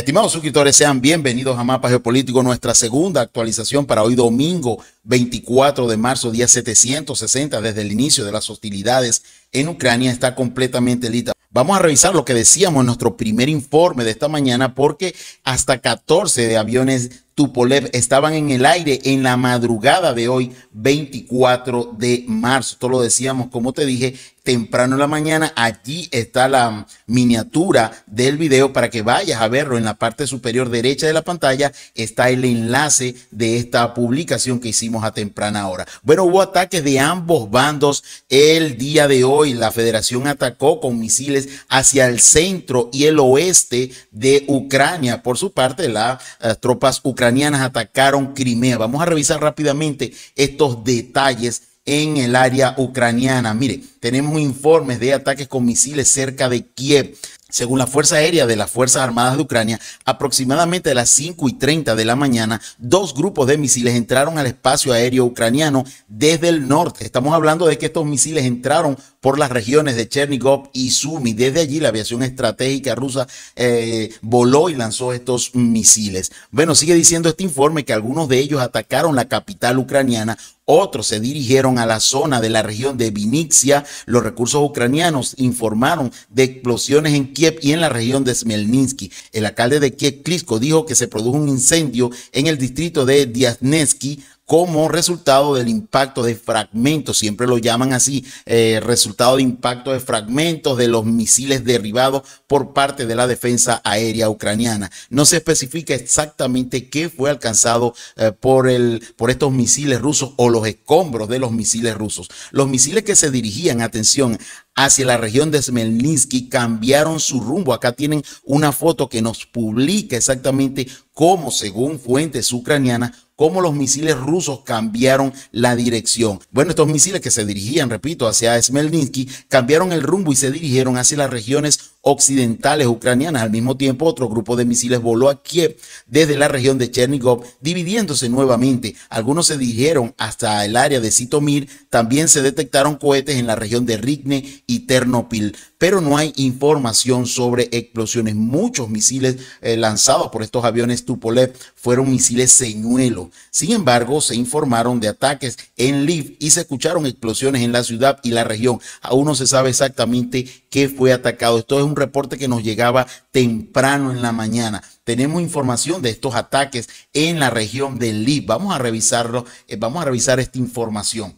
Estimados suscriptores, sean bienvenidos a Mapa Geopolítico, nuestra segunda actualización para hoy domingo 24 de marzo, día 760, desde el inicio de las hostilidades en Ucrania, está completamente lista. Vamos a revisar lo que decíamos en nuestro primer informe de esta mañana, porque hasta 14 de aviones Tupolev estaban en el aire en la madrugada de hoy, 24 de marzo. Esto lo decíamos, como te dije, temprano en la mañana. Allí está la miniatura del video para que vayas a verlo. En la parte superior derecha de la pantalla está el enlace de esta publicación que hicimos a temprana hora. Bueno, hubo ataques de ambos bandos el día de hoy. La federación atacó con misiles hacia el centro y el oeste de Ucrania. Por su parte, las eh, tropas ucranianas atacaron Crimea. Vamos a revisar rápidamente estos detalles en el área ucraniana. Mire, tenemos informes de ataques con misiles cerca de Kiev. Según la Fuerza Aérea de las Fuerzas Armadas de Ucrania, aproximadamente a las 5 y 30 de la mañana, dos grupos de misiles entraron al espacio aéreo ucraniano desde el norte. Estamos hablando de que estos misiles entraron por las regiones de Chernigov y Sumy. Desde allí la aviación estratégica rusa eh, voló y lanzó estos misiles. Bueno, sigue diciendo este informe que algunos de ellos atacaron la capital ucraniana, otros se dirigieron a la zona de la región de Vinitsia. Los recursos ucranianos informaron de explosiones en Kiev y en la región de Smelnitsky. El alcalde de Kiev, Klitschko, dijo que se produjo un incendio en el distrito de Diazneski como resultado del impacto de fragmentos, siempre lo llaman así, eh, resultado de impacto de fragmentos de los misiles derribados por parte de la defensa aérea ucraniana. No se especifica exactamente qué fue alcanzado eh, por, el, por estos misiles rusos o los escombros de los misiles rusos. Los misiles que se dirigían, atención, hacia la región de Smelnitsky cambiaron su rumbo. Acá tienen una foto que nos publica exactamente cómo, según fuentes ucranianas, cómo los misiles rusos cambiaron la dirección. Bueno, estos misiles que se dirigían, repito, hacia Smelnitsky, cambiaron el rumbo y se dirigieron hacia las regiones occidentales ucranianas. Al mismo tiempo, otro grupo de misiles voló a Kiev desde la región de Chernigov, dividiéndose nuevamente. Algunos se dirigieron hasta el área de Sitomir. También se detectaron cohetes en la región de Rigne y Ternopil, pero no hay información sobre explosiones. Muchos misiles eh, lanzados por estos aviones Tupolev fueron misiles señuelo. Sin embargo, se informaron de ataques en Liv y se escucharon explosiones en la ciudad y la región. Aún no se sabe exactamente que fue atacado. Esto es un reporte que nos llegaba temprano en la mañana. Tenemos información de estos ataques en la región del Lib. Vamos a revisarlo, eh, vamos a revisar esta información.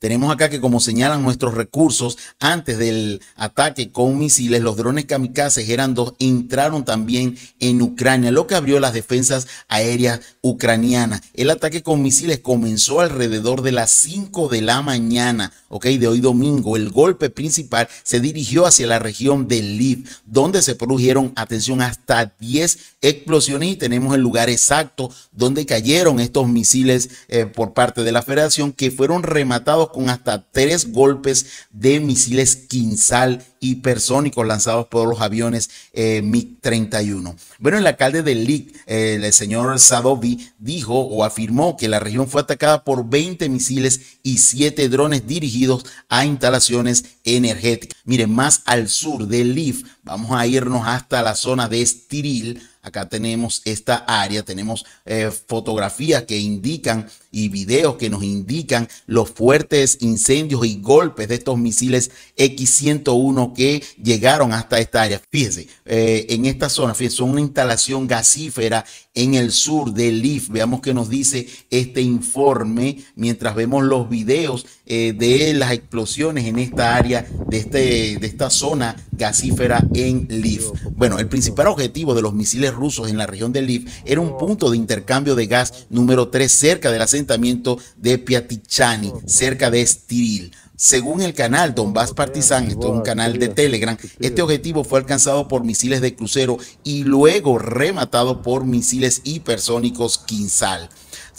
Tenemos acá que como señalan nuestros recursos, antes del ataque con misiles, los drones kamikazes eran dos, entraron también en Ucrania, lo que abrió las defensas aéreas ucranianas. El ataque con misiles comenzó alrededor de las 5 de la mañana, ok, de hoy domingo. El golpe principal se dirigió hacia la región de Lviv, donde se produjeron, atención, hasta 10 explosiones y tenemos el lugar exacto donde cayeron estos misiles eh, por parte de la federación que fueron rematados con hasta tres golpes de misiles Quinzal hipersónicos lanzados por los aviones eh, MiG-31. Bueno, el alcalde de Lick, eh, el señor Sadovi, dijo o afirmó que la región fue atacada por 20 misiles y 7 drones dirigidos a instalaciones energéticas. Miren, más al sur de Lif, vamos a irnos hasta la zona de Estiril. Acá tenemos esta área, tenemos eh, fotografías que indican y videos que nos indican los fuertes incendios y golpes de estos misiles X-101 que llegaron hasta esta área. Fíjense, eh, en esta zona, fíjense, una instalación gasífera en el sur de Lif. Veamos qué nos dice este informe mientras vemos los videos eh, de las explosiones en esta área de, este, de esta zona gasífera en Lif. Bueno, el principal objetivo de los misiles rusos en la región de Lif era un punto de intercambio de gas número 3 cerca de la asentamiento de Piatichani, oh. cerca de Estiril. Según el canal Don oh, Donbass Partizan, esto es un canal de Telegram, este objetivo fue alcanzado por misiles de crucero y luego rematado por misiles hipersónicos quinzal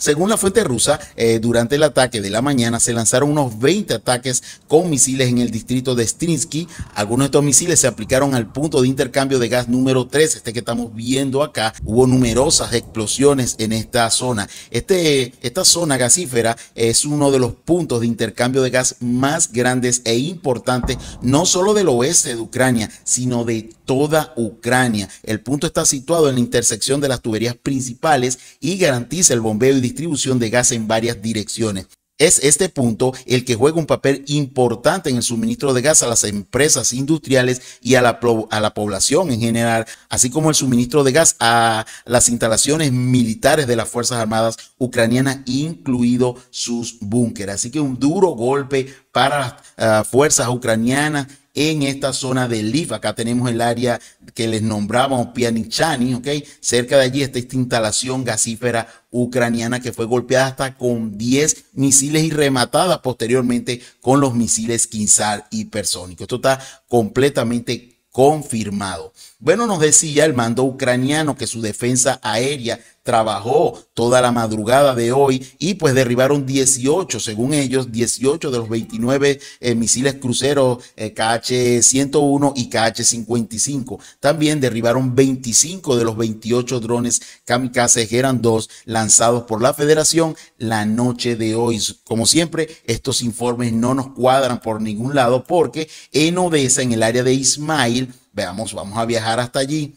según la fuente rusa, eh, durante el ataque de la mañana se lanzaron unos 20 ataques con misiles en el distrito de Strinsky. Algunos de estos misiles se aplicaron al punto de intercambio de gas número 3, este que estamos viendo acá. Hubo numerosas explosiones en esta zona. Este, esta zona gasífera es uno de los puntos de intercambio de gas más grandes e importantes, no solo del oeste de Ucrania, sino de toda Ucrania. El punto está situado en la intersección de las tuberías principales y garantiza el bombeo y distribución de gas en varias direcciones. Es este punto el que juega un papel importante en el suministro de gas a las empresas industriales y a la, población en general, así como el suministro de gas a las instalaciones militares de las Fuerzas Armadas ucranianas, incluido sus búnkeres. Así que un duro golpe para las ah, fuerzas ucranianas en esta zona de Lif. Acá tenemos el área que les nombrábamos Pianichani, ¿ok? Cerca de allí está esta instalación gasífera ucraniana que fue golpeada hasta con 10 misiles y rematada posteriormente con los misiles Kinsar hipersónicos. Esto está completamente confirmado. Bueno, nos decía el mando ucraniano que su defensa aérea trabajó toda la madrugada de hoy y pues derribaron 18, según ellos, 18 de los 29 eh, misiles cruceros eh, KH-101 y KH-55. También derribaron 25 de los 28 drones kamikaze eran dos lanzados por la federación la noche de hoy. Como siempre, estos informes no nos cuadran por ningún lado porque en Odessa, en el área de Ismail, veamos, vamos a viajar hasta allí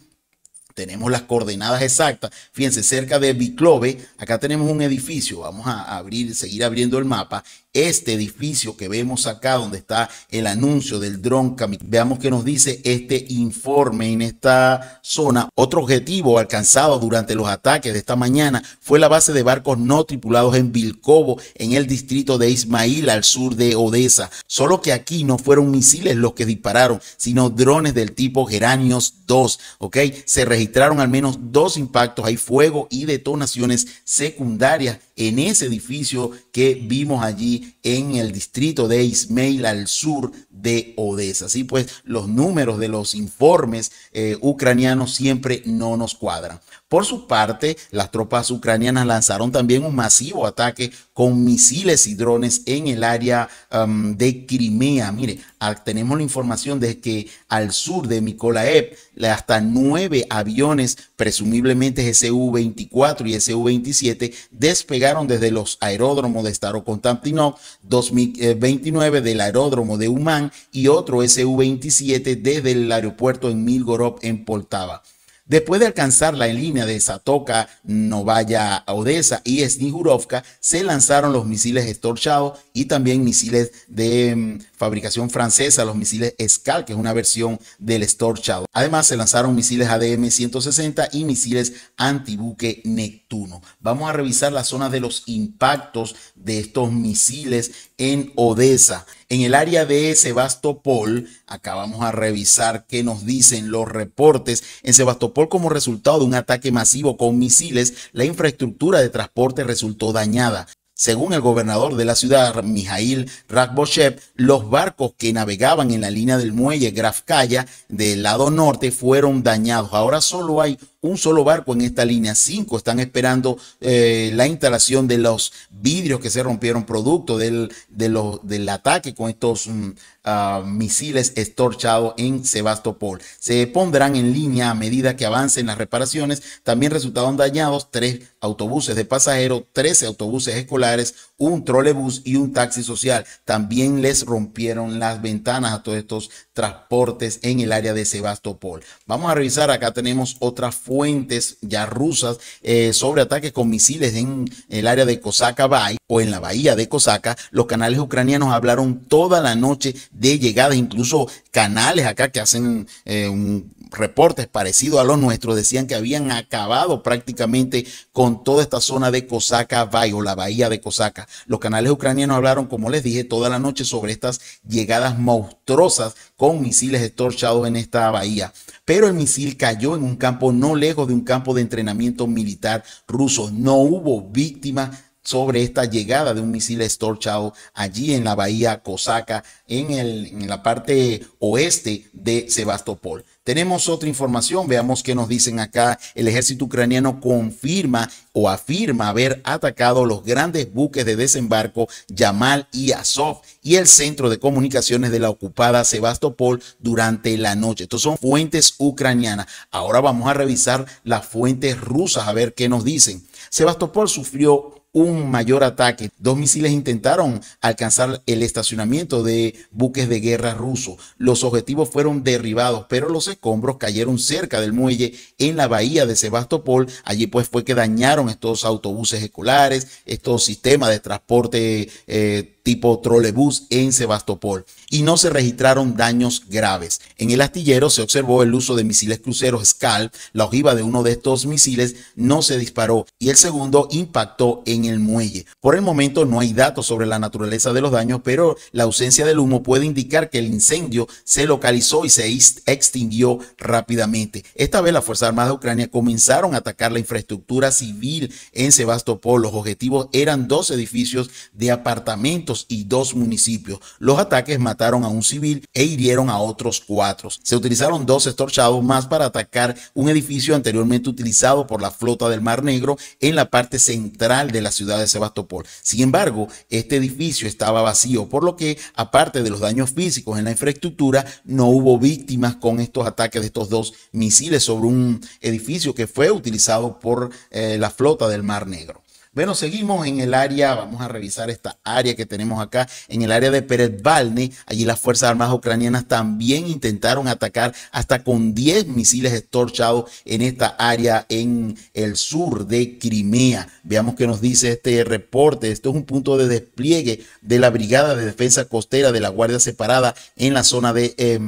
tenemos las coordenadas exactas. Fíjense, cerca de Biclove, acá tenemos un edificio. Vamos a abrir, seguir abriendo el mapa. Este edificio que vemos acá, donde está el anuncio del dron, veamos que nos dice este informe en esta zona. Otro objetivo alcanzado durante los ataques de esta mañana fue la base de barcos no tripulados en Vilcobo, en el distrito de Ismail, al sur de Odessa. Solo que aquí no fueron misiles los que dispararon, sino drones del tipo Geranios 2. ¿Ok? Se registraron registraron al menos dos impactos, hay fuego y detonaciones secundarias en ese edificio que vimos allí en el distrito de Ismail al sur de Odessa. Así pues, los números de los informes eh, ucranianos siempre no nos cuadran. Por su parte, las tropas ucranianas lanzaron también un masivo ataque con misiles y drones en el área um, de Crimea. Mire, ah, tenemos la información de que al sur de Mikolaev, hasta nueve aviones, presumiblemente SU-24 y SU-27, despegaron desde los aeródromos de Starokonstantinov, 2029 eh, del aeródromo de Uman y otro SU-27 desde el aeropuerto en Milgorod, en Poltava. Después de alcanzar la línea de Satoka, Novaya, Odessa y Snigurovka, se lanzaron los misiles Storchado y también misiles de mm, fabricación francesa, los misiles Scal, que es una versión del Shadow. Además, se lanzaron misiles ADM-160 y misiles antibuque Neptuno. Vamos a revisar la zona de los impactos de estos misiles en Odessa. En el área de Sebastopol, acá vamos a revisar qué nos dicen los reportes. En Sebastopol, como resultado de un ataque masivo con misiles, la infraestructura de transporte resultó dañada. Según el gobernador de la ciudad, Mijail Rakboshev, los barcos que navegaban en la línea del muelle Grafkaya del lado norte fueron dañados. Ahora solo hay un solo barco en esta línea. 5 están esperando eh, la instalación de los vidrios que se rompieron producto del, del ataque con estos mm, ah, misiles estorchados en Sebastopol. Se pondrán en línea a medida que avancen las reparaciones. También resultaron dañados tres autobuses de pasajeros, 13 autobuses escolares, un trolebús y un taxi social. También les rompieron las ventanas a todos estos transportes en el área de Sebastopol. Vamos a revisar, acá tenemos otras fuentes ya rusas eh, sobre ataques con misiles en el área de cosaca Bay o en la bahía de Kosaka. Los canales ucranianos hablaron toda la noche de llegada, incluso canales acá que hacen eh, un, reportes parecidos a los nuestros decían que habían acabado prácticamente con toda esta zona de Cosaca Bay o la bahía de Cosaca. Los canales ucranianos hablaron, como les dije, toda la noche sobre estas llegadas monstruosas con misiles estorchados en esta bahía. Pero el misil cayó en un campo no lejos de un campo de entrenamiento militar ruso. No hubo víctimas sobre esta llegada de un misil estorchado allí en la bahía Cosaca, en, el, en la parte oeste de Sebastopol. Tenemos otra información, veamos qué nos dicen acá. El ejército ucraniano confirma o afirma haber atacado los grandes buques de desembarco Yamal y Azov y el centro de comunicaciones de la ocupada Sebastopol durante la noche. Estos son fuentes ucranianas. Ahora vamos a revisar las fuentes rusas a ver qué nos dicen. Sebastopol sufrió un mayor ataque. Dos misiles intentaron alcanzar el estacionamiento de buques de guerra rusos. Los objetivos fueron derribados, pero los escombros cayeron cerca del muelle en la bahía de Sebastopol. Allí pues fue que dañaron estos autobuses escolares, estos sistemas de transporte eh, tipo trolebús en Sebastopol y no se registraron daños graves. En el astillero se observó el uso de misiles cruceros SCAL. La ojiva de uno de estos misiles no se disparó y el segundo impactó en el muelle. Por el momento no hay datos sobre la naturaleza de los daños, pero la ausencia del humo puede indicar que el incendio se localizó y se extinguió rápidamente. Esta vez las Fuerzas Armadas de Ucrania comenzaron a atacar la infraestructura civil en Sebastopol. Los objetivos eran dos edificios de apartamentos y dos municipios. Los ataques mataron a un civil e hirieron a otros cuatro. Se utilizaron dos estorchados más para atacar un edificio anteriormente utilizado por la flota del Mar Negro en la parte central de la ciudad de Sebastopol. Sin embargo, este edificio estaba vacío, por lo que, aparte de los daños físicos en la infraestructura, no hubo víctimas con estos ataques de estos dos misiles sobre un edificio que fue utilizado por eh, la flota del Mar Negro. Bueno, seguimos en el área, vamos a revisar esta área que tenemos acá, en el área de Balne. Allí las Fuerzas Armadas Ucranianas también intentaron atacar hasta con 10 misiles estorchados en esta área en el sur de Crimea. Veamos qué nos dice este reporte. Esto es un punto de despliegue de la Brigada de Defensa Costera de la Guardia Separada en la zona de... Eh,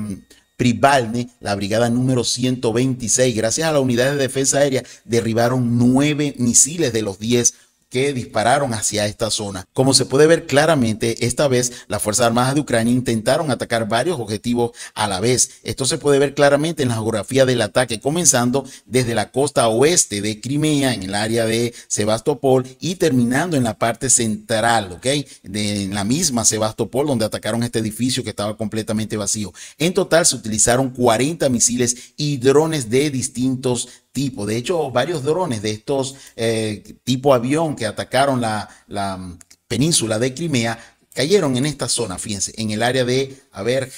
Privalne, la brigada número 126, gracias a la unidad de defensa aérea, derribaron nueve misiles de los 10 que dispararon hacia esta zona. Como se puede ver claramente, esta vez las Fuerzas Armadas de Ucrania intentaron atacar varios objetivos a la vez. Esto se puede ver claramente en la geografía del ataque, comenzando desde la costa oeste de Crimea, en el área de Sebastopol, y terminando en la parte central, ¿ok? De, la misma Sebastopol, donde atacaron este edificio que estaba completamente vacío. En total se utilizaron 40 misiles y drones de distintos tipo. De hecho, varios drones de estos eh, tipo avión que atacaron la, península de Crimea cayeron en esta zona, fíjense, en el área de, a ver,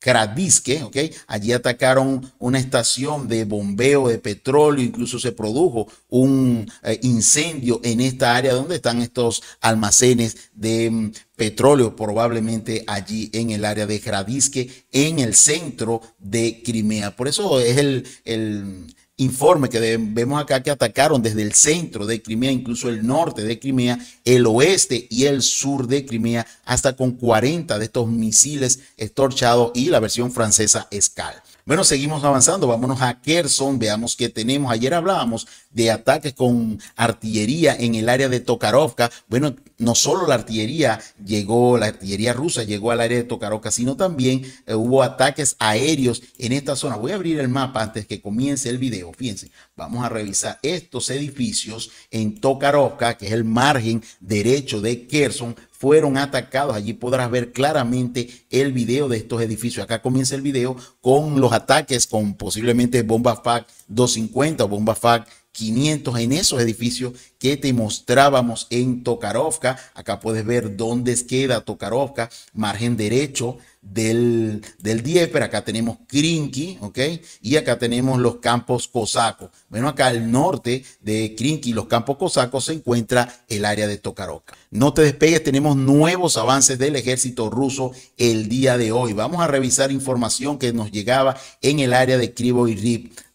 Kradiske, ¿ok? Allí atacaron una estación de bombeo de petróleo, incluso se produjo un eh, incendio en esta área donde están estos almacenes de mm, petróleo, probablemente allí en el área de Kradiske, en el centro de Crimea. Por eso es el informe que vemos acá que atacaron desde el centro de Crimea, incluso el norte de Crimea, el oeste y el sur de Crimea, hasta con 40 de estos misiles estorchados y la versión francesa SCAL. Bueno, seguimos avanzando, vámonos a Kherson, veamos qué tenemos. Ayer hablábamos de ataques con artillería en el área de Tokarovka. Bueno, no solo la artillería llegó, la artillería rusa llegó al área de Tokarovka, sino también eh, hubo ataques aéreos en esta zona. Voy a abrir el mapa antes que comience el video. Fíjense, vamos a revisar estos edificios en Tokarovka, que es el margen derecho de Kherson, fueron atacados. Allí podrás ver claramente el video de estos edificios. Acá comienza el video con los ataques con posiblemente bomba FAC 250 bomba FAC 500 en esos edificios que te mostrábamos en Tokarovka. Acá puedes ver dónde queda Tokarovka, margen derecho del, del pero Acá tenemos Krinki, ¿ok? Y acá tenemos los campos cosacos. Bueno, acá al norte de Krinki, los campos cosacos, se encuentra el área de Tokarovka. No te despegues, tenemos nuevos avances del ejército ruso el día de hoy. Vamos a revisar información que nos llegaba en el área de Krivo y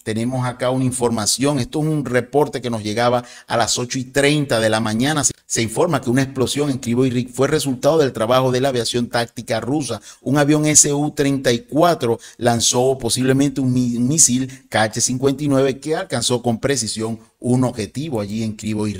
tenemos acá una información, esto es un reporte que nos llegaba a las 8 y 30 de la mañana. Se informa que una explosión en Kryvyi fue resultado del trabajo de la aviación táctica rusa. Un avión Su-34 lanzó posiblemente un misil KH-59 que alcanzó con precisión un objetivo allí en Kryvyi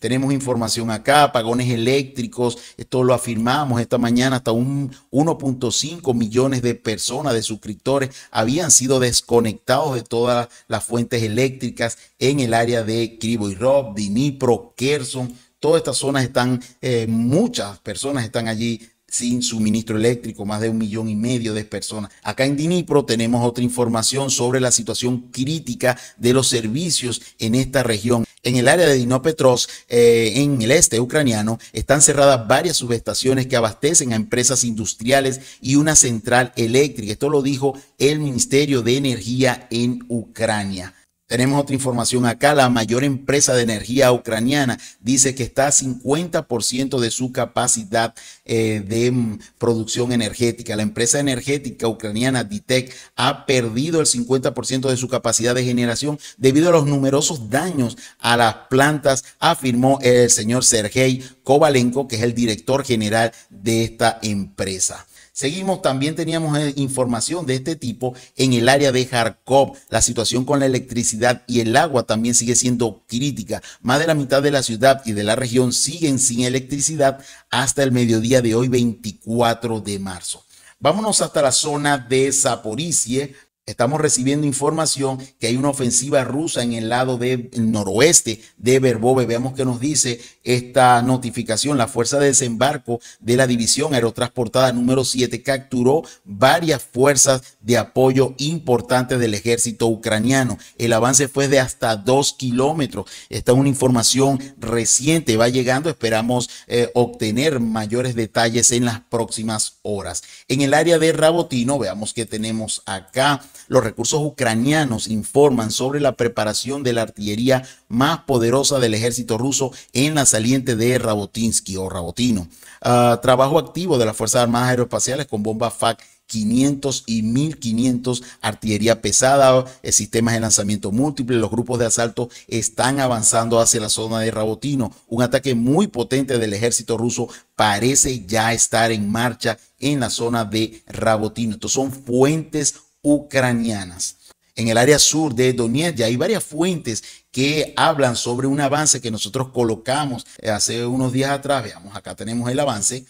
tenemos información acá, apagones eléctricos, esto lo afirmamos esta mañana, hasta un 1.5 millones de personas, de suscriptores, habían sido desconectados de todas las fuentes eléctricas en el área de Cribo y Rob, Dinipro, Kerson, todas estas zonas están, eh, muchas personas están allí sin suministro eléctrico, más de un millón y medio de personas. Acá en Dinipro tenemos otra información sobre la situación crítica de los servicios en esta región. En el área de Dinópetros, eh, en el este ucraniano, están cerradas varias subestaciones que abastecen a empresas industriales y una central eléctrica. Esto lo dijo el Ministerio de Energía en Ucrania. Tenemos otra información acá. La mayor empresa de energía ucraniana dice que está a 50% de su capacidad eh, de mm, producción energética. La empresa energética ucraniana DITEC ha perdido el 50% de su capacidad de generación debido a los numerosos daños a las plantas, afirmó el señor Sergei Kovalenko, que es el director general de esta empresa. Seguimos, también teníamos eh, información de este tipo en el área de Kharkov. La situación con la electricidad y el agua también sigue siendo crítica. Más de la mitad de la ciudad y de la región siguen sin electricidad hasta el mediodía de hoy, 24 de marzo. Vámonos hasta la zona de Saporizie, Estamos recibiendo información que hay una ofensiva rusa en el lado del noroeste de Verbove. Veamos qué nos dice esta notificación, la Fuerza de Desembarco de la División Aerotransportada número 7 capturó varias fuerzas de apoyo importantes del ejército ucraniano. El avance fue de hasta dos kilómetros. Esta es una información reciente, va llegando. Esperamos eh, obtener mayores detalles en las próximas horas. En el área de Rabotino, veamos que tenemos acá. Los recursos ucranianos informan sobre la preparación de la artillería más poderosa del ejército ruso en la saliente de Rabotinsky o Rabotino. Ah, trabajo activo de las Fuerzas Armadas Aeroespaciales con bombas FAC 500 y 1500, artillería pesada, eh, sistemas de lanzamiento múltiple. Los grupos de asalto están avanzando hacia la zona de Rabotino. Un ataque muy potente del ejército ruso parece ya estar en marcha en la zona de Rabotino. Estos son fuentes ucranianas en el área sur de Donetsk. Ya hay varias fuentes que hablan sobre un avance que nosotros colocamos eh, hace unos días atrás. Veamos, acá tenemos el avance.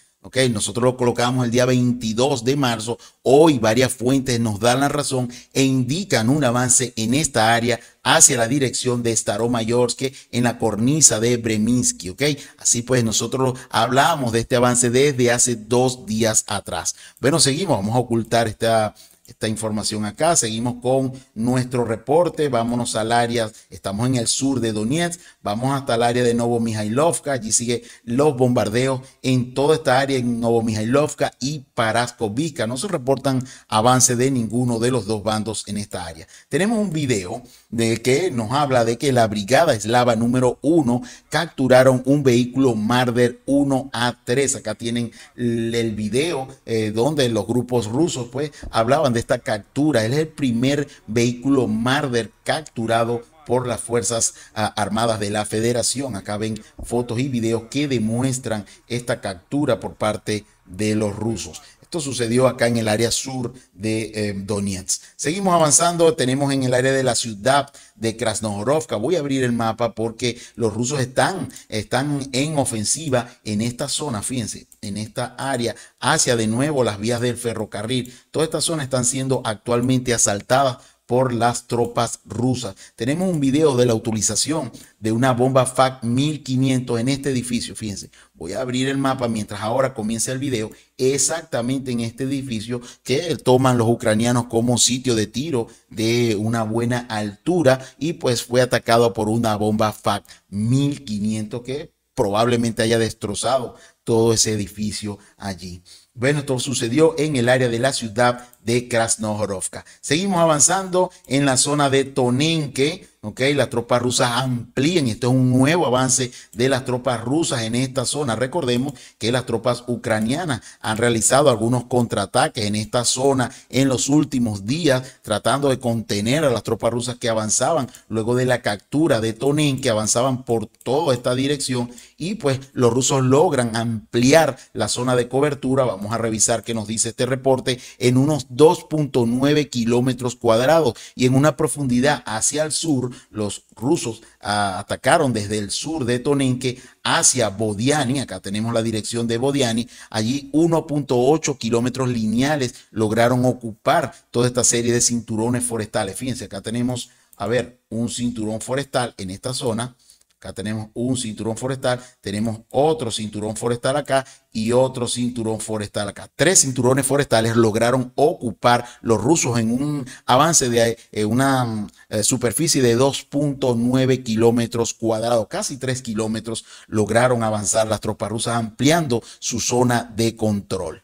nosotros lo colocamos el día 22 de marzo. Hoy varias fuentes nos dan la razón e indican un avance en esta área hacia la dirección de Staromayorsk en la cornisa de Breminsky. así pues nosotros hablamos de este avance desde hace dos días atrás. Bueno, seguimos. Vamos a ocultar esta esta información acá. Seguimos con nuestro reporte. Vámonos al área. Estamos en el sur de Donetsk. Vamos hasta el área de Novo Mihailovka. Allí sigue los bombardeos en toda esta área en Novo Mihailovka y Paraskovica. No se reportan avances de ninguno de los dos bandos en esta área. Tenemos un video de que nos habla de que la brigada eslava número uno capturaron un vehículo Marder 1A3. Acá tienen el video eh, donde los grupos rusos pues hablaban de esta captura. es el primer vehículo Marder capturado por las Fuerzas ah, Armadas de la Federación. Acá ven fotos y videos que demuestran esta captura por parte de los rusos. Esto sucedió acá en el área sur de eh, Donetsk. Seguimos avanzando, tenemos en el área de la ciudad de Krasnohorovka. Voy a abrir el mapa porque los rusos están, están en ofensiva en esta zona, fíjense, en esta área, hacia de nuevo las vías del ferrocarril. Todas estas zonas están siendo actualmente asaltadas por las tropas rusas. Tenemos un video de la utilización de una bomba FAC 1500 en este edificio. Fíjense, voy a abrir el mapa mientras ahora comienza el video, exactamente en este edificio que toman los ucranianos como sitio de tiro de una buena altura y pues fue atacado por una bomba FAC 1500 que probablemente haya destrozado todo ese edificio allí. Bueno, esto sucedió en el área de la ciudad de Krasnohorovka. Seguimos avanzando en la zona de Tonenke, ¿ok? Las tropas rusas amplían, esto es un nuevo avance de las tropas rusas en esta zona. Recordemos que las tropas ucranianas han realizado algunos contraataques en esta zona en los últimos días, tratando de contener a las tropas rusas que avanzaban luego de la captura de Tonin, avanzaban por toda esta dirección y pues los rusos logran ampliar la zona de cobertura. Vamos a revisar qué nos dice este reporte en unos 2.9 kilómetros cuadrados y en una profundidad hacia el sur, los rusos ah, atacaron desde el sur de Tonenque hacia Bodiani, acá tenemos la dirección de Bodiani, allí 1.8 kilómetros lineales lograron ocupar toda esta serie de cinturones forestales. Fíjense, acá tenemos, a ver, un cinturón forestal en esta zona Acá tenemos un cinturón forestal, tenemos otro cinturón forestal acá y otro cinturón forestal acá. Tres cinturones forestales lograron ocupar los rusos en un avance de eh, una mm, eh, superficie de 2.9 kilómetros cuadrados, casi 3 kilómetros, lograron avanzar las tropas rusas ampliando su zona de control.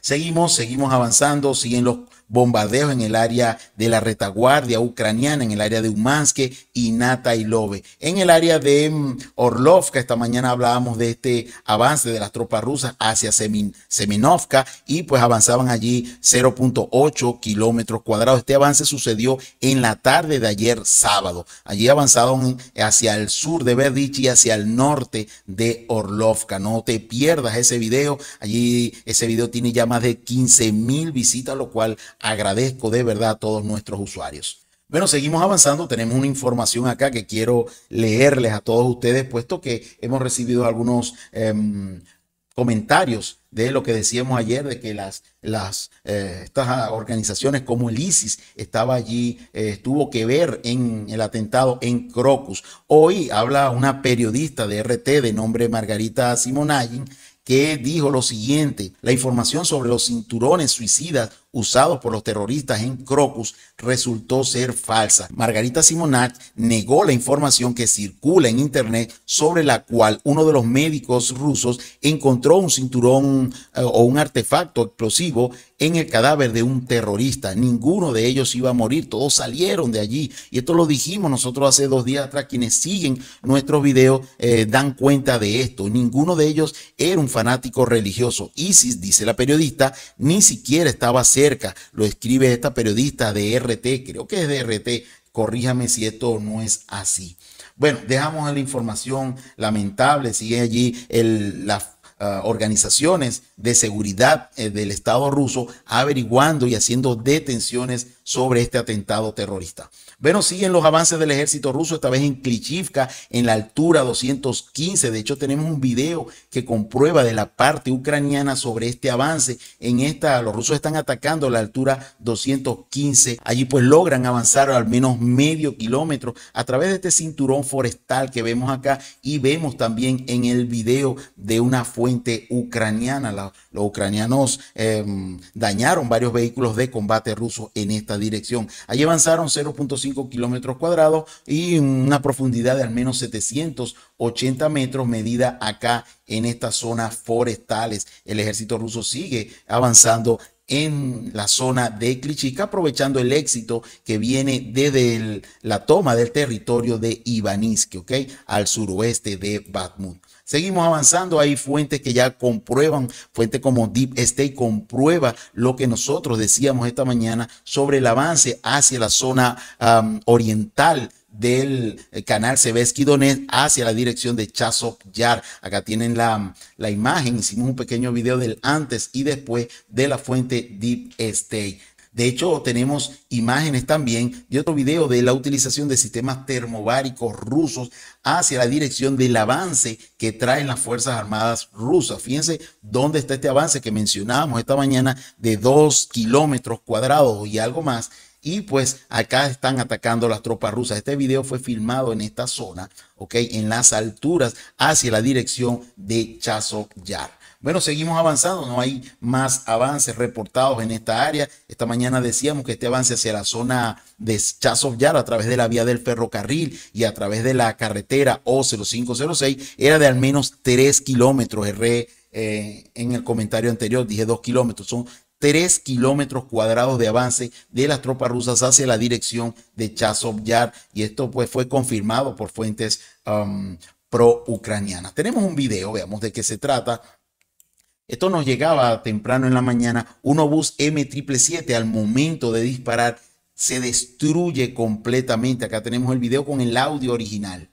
Seguimos, seguimos avanzando, siguen los bombardeos en el área de la retaguardia ucraniana, en el área de Umansk y love En el área de mm, Orlovka, esta mañana hablábamos de este avance de las tropas rusas hacia Seminovka y pues avanzaban allí 0.8 kilómetros cuadrados. Este avance sucedió en la tarde de ayer sábado. Allí avanzaron hacia el sur de Berdichi y hacia el norte de Orlovka. No te pierdas ese video. Allí ese video tiene ya más de 15 mil visitas, lo cual Agradezco de verdad a todos nuestros usuarios. Bueno, seguimos avanzando. Tenemos una información acá que quiero leerles a todos ustedes, puesto que hemos recibido algunos em, comentarios de lo que decíamos ayer, de que las, las, eh, estas organizaciones como el ISIS estaba allí, eh, estuvo que ver en el atentado en Crocus. Hoy habla una periodista de RT de nombre Margarita Simonayin que dijo lo siguiente, la información sobre los cinturones suicidas usados por los terroristas en Crocus resultó ser falsa. Margarita simonat negó la información que circula en Internet sobre la cual uno de los médicos rusos encontró un cinturón eh, o un artefacto explosivo en el cadáver de un terrorista. Ninguno de ellos iba a morir, todos salieron de allí. Y esto lo dijimos nosotros hace dos días atrás. Quienes siguen nuestros videos eh, dan cuenta de esto. Ninguno de ellos era un fanático religioso. ISIS, dice la periodista, ni siquiera estaba cerca lo escribe esta periodista de RT, creo que es de RT, corríjame si esto no es así. Bueno, dejamos la información lamentable, sigue allí el, las ah, organizaciones de seguridad eh, del Estado ruso averiguando y haciendo detenciones sobre este atentado terrorista. Bueno, siguen los avances del ejército ruso, esta vez en Klichivka, en la altura 215. De hecho, tenemos un video que comprueba de la parte ucraniana sobre este avance. En esta, los rusos están atacando la altura 215. Allí pues logran avanzar al menos medio kilómetro a través de este cinturón forestal que vemos acá y vemos también en el video de una fuente ucraniana. La los ucranianos em, dañaron varios vehículos de combate ruso en esta dirección. Allí avanzaron 0.5 kilómetros cuadrados y una profundidad de al menos 780 metros medida acá en estas zonas forestales. El ejército ruso sigue avanzando en la zona de Clichica, aprovechando el éxito que viene desde la toma del territorio de Ibanisque, ¿ok? Al suroeste de Batmut. Seguimos avanzando, hay fuentes que ya comprueban, fuentes como Deep State comprueba lo que nosotros decíamos esta mañana sobre el avance hacia la zona oriental del eh, canal ve Donet hacia la dirección de Chazov Yar. Acá tienen la, la imagen, hicimos un pequeño video del antes y después de la fuente Deep State. De hecho, tenemos imágenes también de otro video de la utilización de sistemas termobáricos rusos hacia la dirección del avance que traen las Fuerzas Armadas rusas. Fíjense dónde está este avance que mencionábamos esta mañana de dos kilómetros cuadrados y algo más y pues acá están atacando las tropas rusas. Este video fue filmado en esta zona, ok, en las alturas hacia la dirección de Yar. Bueno, seguimos avanzando, no hay más avances reportados en esta área. Esta mañana decíamos que este avance hacia la zona de Yar a través de la vía del ferrocarril y a través de la carretera O0506 era de al menos 3 kilómetros. Erré eh, en el comentario anterior dije 2 kilómetros, son 3 kilómetros cuadrados de avance de las tropas rusas hacia la dirección de Chasov Yar y esto pues fue confirmado por fuentes um, pro-ucranianas. Tenemos un video, veamos de qué se trata. Esto nos llegaba temprano en la mañana, un obús M777 al momento de disparar se destruye completamente. Acá tenemos el video con el audio original.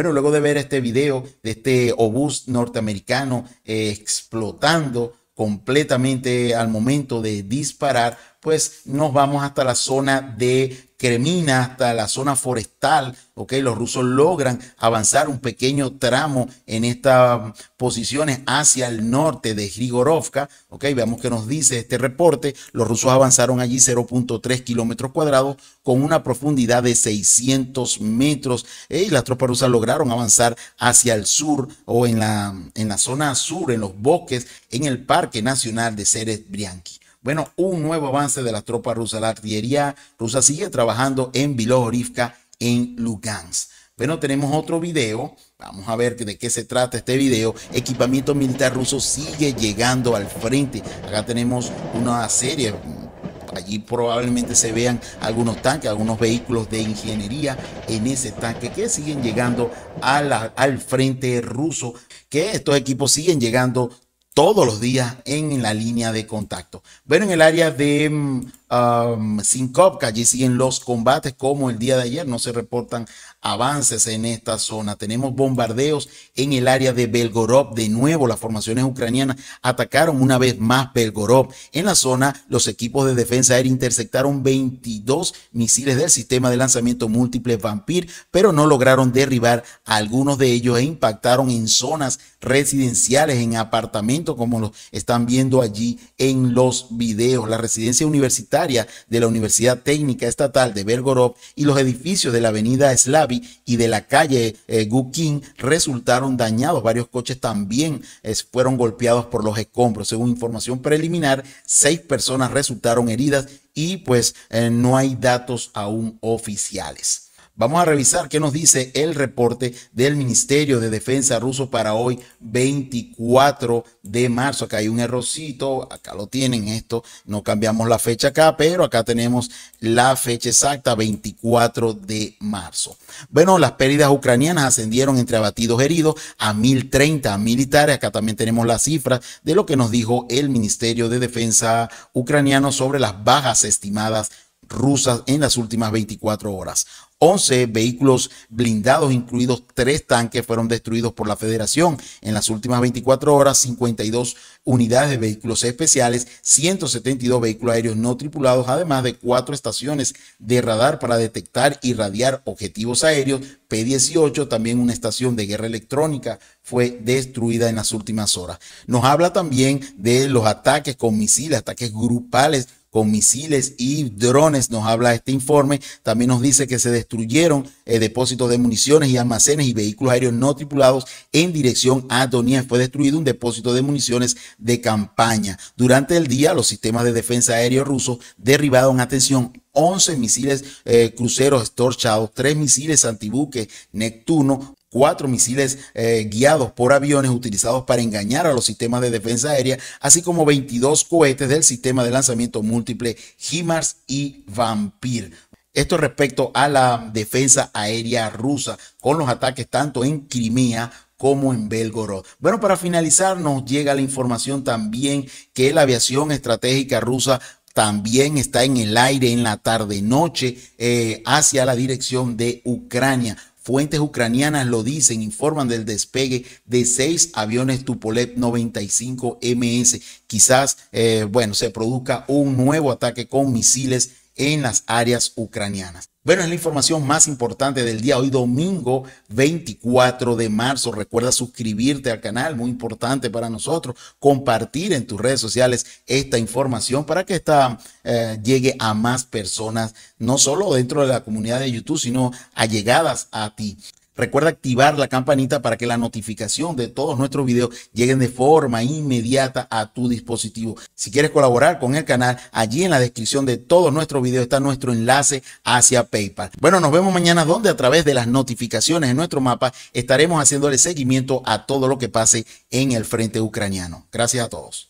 Bueno, luego de ver este video de este obús norteamericano eh, explotando completamente al momento de disparar, pues nos vamos hasta la zona de Cremina hasta la zona forestal. ¿ok? Los rusos logran avanzar un pequeño tramo en estas posiciones hacia el norte de Grigorovka. ¿ok? Veamos qué nos dice este reporte. Los rusos avanzaron allí 0.3 kilómetros cuadrados con una profundidad de 600 metros. Eh, y las tropas rusas lograron avanzar hacia el sur o en la, en la zona sur, en los bosques, en el Parque Nacional de Seres Brianki. Bueno, un nuevo avance de las tropas rusas. La artillería rusa sigue trabajando en Vilorivka, en Lugansk. Bueno, tenemos otro video. Vamos a ver de qué se trata este video. Equipamiento militar ruso sigue llegando al frente. Acá tenemos una serie. Allí probablemente se vean algunos tanques, algunos vehículos de ingeniería en ese tanque que siguen llegando al frente ruso. Que estos equipos siguen llegando todos los días en la línea de contacto. Bueno, en el área de mm, um, Sincopca, allí siguen los combates como el día de ayer, no se reportan avances en esta zona. Tenemos bombardeos en el área de Belgorod. De nuevo, las formaciones ucranianas atacaron una vez más Belgorod. En la zona, los equipos de defensa aérea interceptaron 22 misiles del sistema de lanzamiento múltiple Vampir, pero no lograron derribar algunos de ellos e impactaron en zonas residenciales, en apartamentos, como los están viendo allí en los videos. La residencia universitaria de la Universidad Técnica Estatal de Belgorod y los edificios de la avenida Slav y de la calle eh, Gukin resultaron dañados. Varios coches también eh, fueron golpeados por los escombros. Según información preliminar, seis personas resultaron heridas y pues eh, no hay datos aún oficiales. Vamos a revisar qué nos dice el reporte del Ministerio de Defensa ruso para hoy, 24 de marzo. Acá hay un errorcito, acá lo tienen esto, no cambiamos la fecha acá, pero acá tenemos la fecha exacta, 24 de marzo. Bueno, las pérdidas ucranianas ascendieron entre abatidos heridos a 1.030 militares. Acá también tenemos las cifras de lo que nos dijo el Ministerio de Defensa ucraniano sobre las bajas estimadas rusas en las últimas 24 horas. 11 vehículos blindados, incluidos tres tanques, fueron destruidos por la federación. En las últimas 24 horas, 52 unidades de vehículos especiales, 172 vehículos aéreos no tripulados, además de cuatro estaciones de radar para detectar y radiar objetivos aéreos. P-18, también una estación de guerra electrónica, fue destruida en las últimas horas. Nos habla también de los ataques con misiles, ataques grupales con misiles y drones, nos habla este informe. También nos dice que se destruyeron eh, depósitos de municiones y almacenes y vehículos aéreos no tripulados en dirección a Donetsk. Fue destruido un depósito de municiones de campaña. Durante el día, los sistemas de defensa aéreo rusos derribaron, atención, 11 misiles eh, cruceros estorchados, 3 misiles antibuque Neptuno, cuatro misiles eh, guiados por aviones utilizados para engañar a los sistemas de defensa aérea, así como 22 cohetes del sistema de lanzamiento múltiple HIMARS y Vampir. Esto respecto a la defensa aérea rusa, con los ataques tanto en Crimea como en Belgorod. Bueno, para finalizar, nos llega la información también que la aviación estratégica rusa también está en el aire en la tarde-noche eh, hacia la dirección de Ucrania Fuentes ucranianas lo dicen, informan del despegue de seis aviones Tupolev 95MS. Quizás, eh, bueno, se produzca un nuevo ataque con misiles en las áreas ucranianas. Bueno, es la información más importante del día. Hoy domingo 24 de marzo. Recuerda suscribirte al canal, muy importante para nosotros. Compartir en tus redes sociales esta información para que esta eh, llegue a más personas, no solo dentro de la comunidad de YouTube, sino allegadas a ti. Recuerda activar la campanita para que la notificación de todos nuestros videos lleguen de forma inmediata a tu dispositivo. Si quieres colaborar con el canal, allí en la descripción de todos nuestros videos está nuestro enlace hacia PayPal. Bueno, nos vemos mañana donde a través de las notificaciones en nuestro mapa estaremos haciéndole seguimiento a todo lo que pase en el frente ucraniano. Gracias a todos.